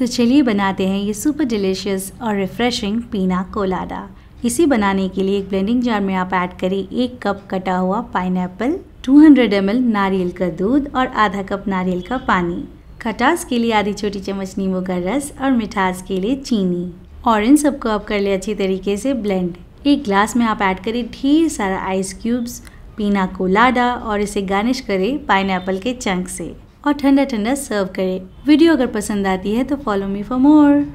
तो चलिए बनाते हैं ये सुपर डिलीशियस और रिफ़्रेशिंग पीना कोलाडा इसे बनाने के लिए एक ब्लेंडिंग जार में आप ऐड करें एक कप कटा हुआ पाइन 200 टू हंड्रेड एम नारियल का दूध और आधा कप नारियल का पानी खटास के लिए आधी छोटी चम्मच नींबू का रस और मिठास के लिए चीनी और इन सबको आप कर ले अच्छी तरीके से ब्लेंड एक ग्लास में आप ऐड करें ढेर सारा आइस क्यूब्स पीना कोलाडा और इसे गार्निश करें पाइन के चंक से और ठंडा ठंडा सर्व करें वीडियो अगर पसंद आती है तो फॉलो मी फॉर मोर